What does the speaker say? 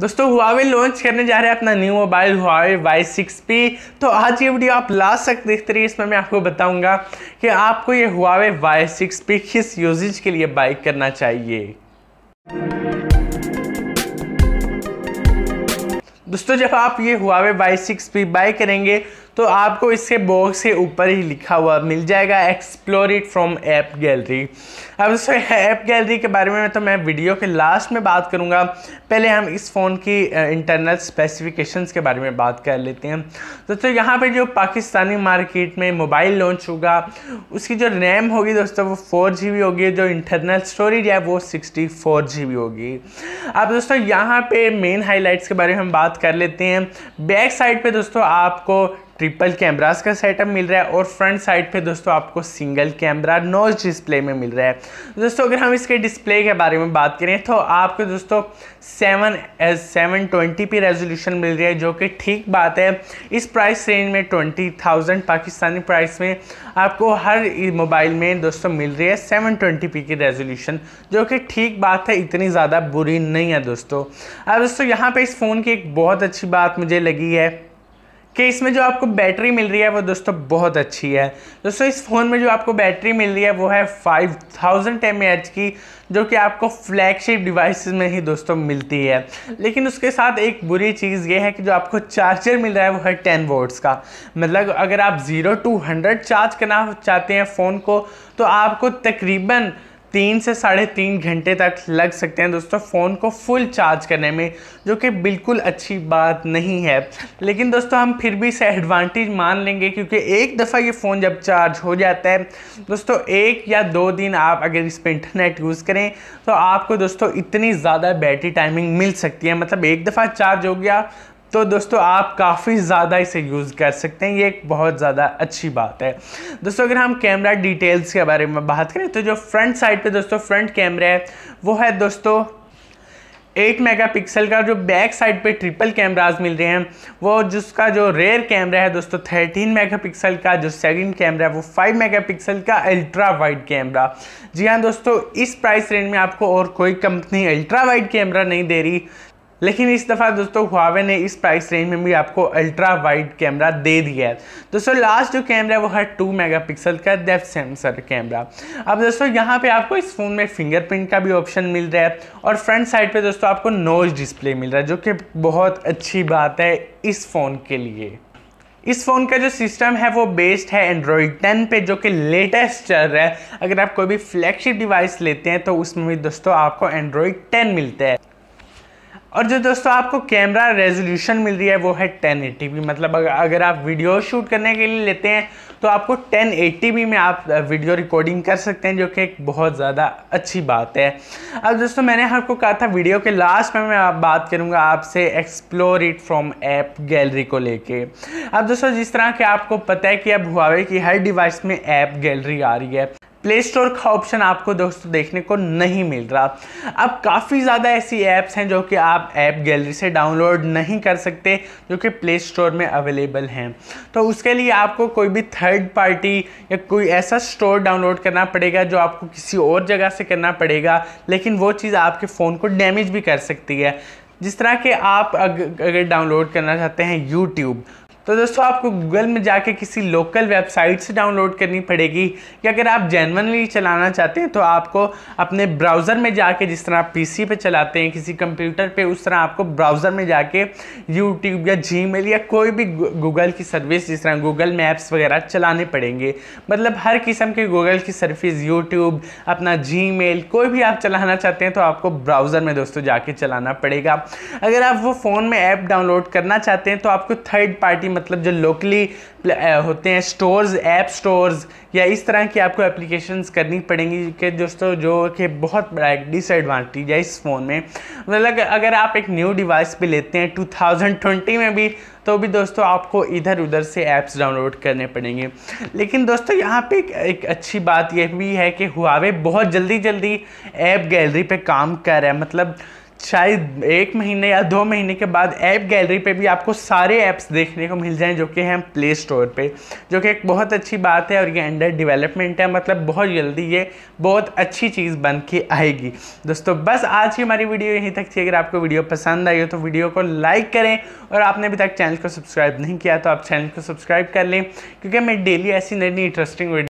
दोस्तों Huawei launch करने जा रहे हैं अपना new mobile Huawei Y six P तो आज ये वीडियो आप लास्ट तक देखते रहिए इसमें मैं आपको बताऊंगा कि आपको ये हुआवे वाई सिक्स पी किस यूजेज के लिए बाइक करना चाहिए दोस्तों जब आप ये Huawei Y six P buy करेंगे तो आपको इसके बॉक्स के ऊपर ही लिखा हुआ मिल जाएगा explore it from app gallery अब दोस्तों ऐप गैलरी के बारे में तो मैं वीडियो के लास्ट में बात करूँगा पहले हम इस फ़ोन की इंटरनल स्पेसिफिकेशंस के बारे में बात कर लेते हैं दोस्तों तो यहाँ पर जो पाकिस्तानी मार्केट में मोबाइल लॉन्च होगा उसकी जो रैम होगी दोस्तों वो फोर जी होगी जो इंटरनल स्टोरेज है वो सिक्सटी फोर होगी अब दोस्तों यहाँ पर मेन हाईलाइट्स के बारे में हम बात कर लेते हैं बैक साइड पर दोस्तों आपको ट्रिपल कैमराज का सेटअप मिल रहा है और फ्रंट साइड पे दोस्तों आपको सिंगल कैमरा नोज डिस्प्ले में मिल रहा है दोस्तों अगर हम इसके डिस्प्ले के बारे में बात करें तो आपको दोस्तों seven seven twenty P resolution मिल रही है जो कि ठीक बात है इस प्राइस रेंज में ट्वेंटी थाउजेंड पाकिस्तानी प्राइस में आपको हर मोबाइल में दोस्तों मिल रही है सेवन ट्वेंटी पी की रेजोल्यूशन जो कि ठीक बात है इतनी ज़्यादा बुरी नहीं है दोस्तों अब दोस्तों यहाँ पर इस फ़ोन की एक बहुत अच्छी बात मुझे लगी है कि इसमें जो आपको बैटरी मिल रही है वो दोस्तों बहुत अच्छी है दोस्तों इस फ़ोन में जो आपको बैटरी मिल रही है वो है 5000 थाउजेंड की जो कि आपको फ्लैगशिप डिवाइस में ही दोस्तों मिलती है लेकिन उसके साथ एक बुरी चीज़ ये है कि जो आपको चार्जर मिल रहा है वो है टेन वोट्स का मतलब अगर आप ज़ीरो टू हंड्रेड चार्ज करना चाहते हैं फ़ोन को तो आपको तकरीबन तीन से साढ़े तीन घंटे तक लग सकते हैं दोस्तों फ़ोन को फुल चार्ज करने में जो कि बिल्कुल अच्छी बात नहीं है लेकिन दोस्तों हम फिर भी इसे एडवांटेज मान लेंगे क्योंकि एक दफ़ा ये फ़ोन जब चार्ज हो जाता है दोस्तों एक या दो दिन आप अगर इस पर इंटरनेट यूज़ करें तो आपको दोस्तों इतनी ज़्यादा बैटरी टाइमिंग मिल सकती है मतलब एक दफ़ा चार्ज हो गया तो दोस्तों आप काफ़ी ज़्यादा इसे यूज़ कर सकते हैं ये एक बहुत ज़्यादा अच्छी बात है दोस्तों अगर हम कैमरा डिटेल्स के बारे में बात करें तो जो फ्रंट साइड पे दोस्तों फ्रंट कैमरा है वो है दोस्तों एट मेगापिक्सल का जो बैक साइड पे ट्रिपल कैमराज मिल रहे हैं वो जिसका जो रेयर कैमरा है दोस्तों थर्टीन मेगापिक्सल का जो सेकंड कैमरा है वो फाइव मेगापिक्सल का अल्ट्रा वाइड कैमरा जी हाँ दोस्तों इस प्राइस रेंज में आपको और कोई कंपनी अल्ट्रा वाइड कैमरा नहीं दे रही लेकिन इस दफ़ा दोस्तों हुआवे ने इस प्राइस रेंज में भी आपको अल्ट्रा वाइड कैमरा दे दिया है दोस्तों लास्ट जो कैमरा है वो है टू मेगा पिक्सल का डेप्थ सेंसर कैमरा अब दोस्तों यहाँ पे आपको इस फ़ोन में फिंगरप्रिंट का भी ऑप्शन मिल रहा है और फ्रंट साइड पे दोस्तों आपको नोज डिस्प्ले मिल रहा है जो कि बहुत अच्छी बात है इस फ़ोन के लिए इस फ़ोन का जो सिस्टम है वो बेस्ड है एंड्रॉयड 10 पे जो कि लेटेस्ट चल रहा है अगर आप कोई भी फ्लैगशिप डिवाइस लेते हैं तो उसमें भी दोस्तों आपको एंड्रॉयड 10 मिलता है और जो दोस्तों आपको कैमरा रेजोल्यूशन मिल रही है वो है 1080p मतलब अगर आप वीडियो शूट करने के लिए लेते हैं तो आपको 1080p में आप वीडियो रिकॉर्डिंग कर सकते हैं जो कि एक बहुत ज़्यादा अच्छी बात है अब दोस्तों मैंने आपको कहा था वीडियो के लास्ट में मैं आप बात करूँगा आपसे explore it from app gallery को लेके अब दोस्तों जिस तरह के आपको पता है कि अब हुआ की हर डिवाइस में ऐप गैलरी आ रही है प्ले स्टोर का ऑप्शन आपको दोस्तों देखने को नहीं मिल रहा अब काफ़ी ज़्यादा ऐसी ऐप्स हैं जो कि आप ऐप गैलरी से डाउनलोड नहीं कर सकते जो कि प्ले स्टोर में अवेलेबल हैं तो उसके लिए आपको कोई भी थर्ड पार्टी या कोई ऐसा स्टोर डाउनलोड करना पड़ेगा जो आपको किसी और जगह से करना पड़ेगा लेकिन वो चीज़ आपके फ़ोन को डैमेज भी कर सकती है जिस तरह के आप अगर डाउनलोड करना चाहते हैं यूट्यूब तो दोस्तों आपको गूगल में जाके किसी लोकल वेबसाइट से डाउनलोड करनी पड़ेगी या अगर आप जेनवनली चलाना चाहते हैं तो आपको अपने ब्राउज़र में जाके जिस तरह आप पीसी पे चलाते हैं किसी कंप्यूटर पे उस तरह आपको ब्राउज़र में जाके यूट्यूब या जीमेल या कोई भी गूगल की सर्विस जिस तरह गूगल मैप्स वगैरह चलाने पड़ेंगे मतलब हर किस्म के गूगल की सर्विस यूट्यूब अपना जी कोई भी आप चलाना चाहते हैं तो आपको ब्राउज़र में दोस्तों जाके चलाना पड़ेगा अगर आप वो फ़ोन में ऐप डाउनलोड करना चाहते हैं तो आपको थर्ड पार्टी मतलब जो लोकली होते हैं स्टोर्स ऐप स्टोर्स या इस तरह की आपको एप्लीकेशंस करनी पड़ेंगी कि दोस्तों जो कि बहुत बड़ा डिसएडवांटेज है इस फ़ोन में मतलब अगर आप एक न्यू डिवाइस भी लेते हैं 2020 में भी तो भी दोस्तों आपको इधर उधर से ऐप्स डाउनलोड करने पड़ेंगे लेकिन दोस्तों यहाँ पे एक, एक अच्छी बात यह भी है कि हुआवे बहुत जल्दी जल्दी ऐप गैलरी पे काम कर रहा है मतलब शायद एक महीने या दो महीने के बाद ऐप गैलरी पे भी आपको सारे ऐप्स देखने को मिल जाएं जो कि हैं प्ले स्टोर पे जो कि एक बहुत अच्छी बात है और ये अंडर डेवलपमेंट है मतलब बहुत जल्दी ये बहुत अच्छी चीज़ बन के आएगी दोस्तों बस आज की हमारी वीडियो यहीं तक थी अगर आपको वीडियो पसंद आई हो तो वीडियो को लाइक करें और आपने अभी तक चैनल को सब्सक्राइब नहीं किया तो आप चैनल को सब्सक्राइब कर लें क्योंकि मैं डेली ऐसी नई नई इंटरेस्टिंग वीडियो